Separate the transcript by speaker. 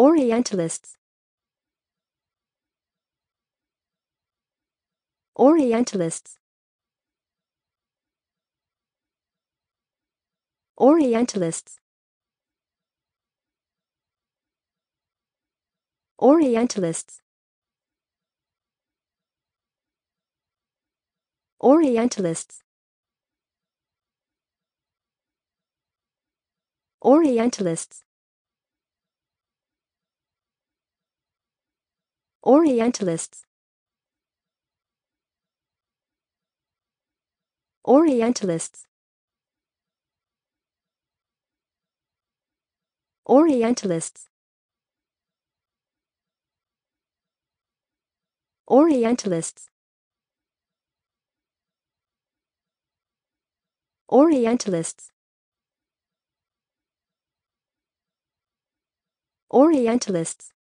Speaker 1: Orientalists Orientalists Orientalists Orientalists Orientalists Orientalists Orientalists Orientalists Orientalists Orientalists Orientalists Orientalists